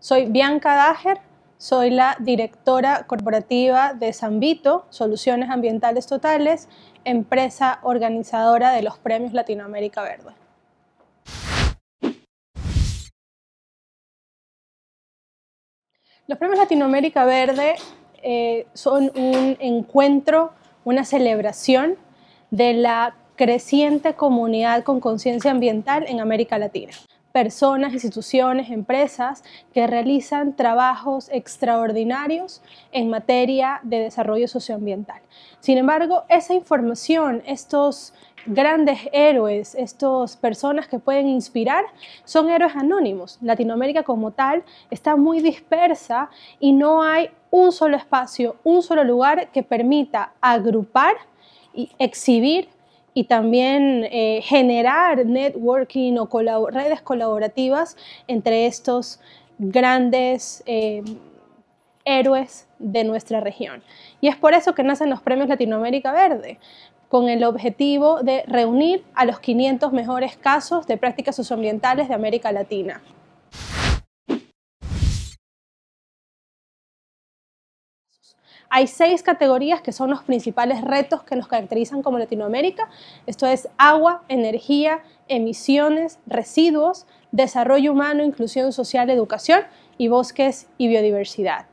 Soy Bianca Dager, soy la directora corporativa de Zambito, Soluciones Ambientales Totales, empresa organizadora de los Premios Latinoamérica Verde. Los Premios Latinoamérica Verde eh, son un encuentro, una celebración de la creciente comunidad con conciencia ambiental en América Latina personas, instituciones, empresas que realizan trabajos extraordinarios en materia de desarrollo socioambiental. Sin embargo, esa información, estos grandes héroes, estas personas que pueden inspirar, son héroes anónimos. Latinoamérica como tal está muy dispersa y no hay un solo espacio, un solo lugar que permita agrupar y exhibir y también eh, generar networking o redes colaborativas entre estos grandes eh, héroes de nuestra región. Y es por eso que nacen los premios Latinoamérica Verde, con el objetivo de reunir a los 500 mejores casos de prácticas socioambientales de América Latina. Hay seis categorías que son los principales retos que nos caracterizan como Latinoamérica. Esto es agua, energía, emisiones, residuos, desarrollo humano, inclusión social, educación y bosques y biodiversidad.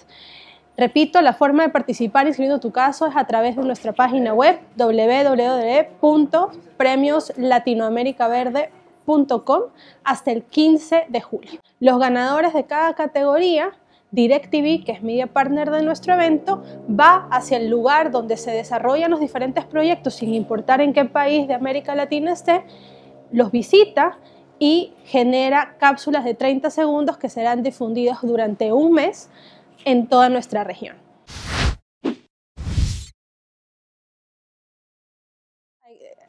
Repito, la forma de participar inscribiendo tu caso es a través de nuestra página web www.premioslatinoamericaverde.com hasta el 15 de julio. Los ganadores de cada categoría DirecTV, que es media partner de nuestro evento, va hacia el lugar donde se desarrollan los diferentes proyectos, sin importar en qué país de América Latina esté, los visita y genera cápsulas de 30 segundos que serán difundidas durante un mes en toda nuestra región.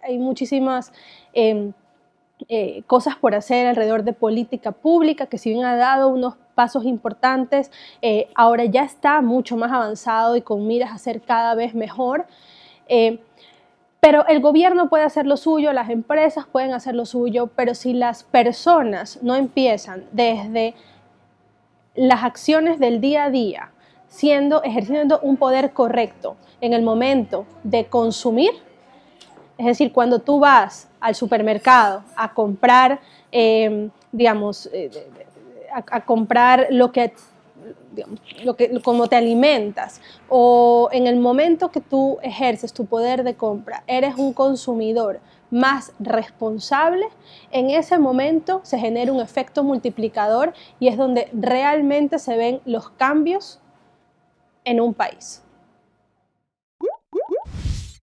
Hay muchísimas... Em, eh, cosas por hacer alrededor de política pública, que si bien ha dado unos pasos importantes, eh, ahora ya está mucho más avanzado y con miras a ser cada vez mejor. Eh, pero el gobierno puede hacer lo suyo, las empresas pueden hacer lo suyo, pero si las personas no empiezan desde las acciones del día a día, siendo, ejerciendo un poder correcto en el momento de consumir, es decir, cuando tú vas al supermercado a comprar, em, digamos, eh, a, comprar lo que, digamos, lo que, como te alimentas, o en el momento que tú ejerces tu poder de compra, eres un consumidor más responsable, en ese momento se genera un efecto multiplicador y es donde realmente se ven los cambios en un país.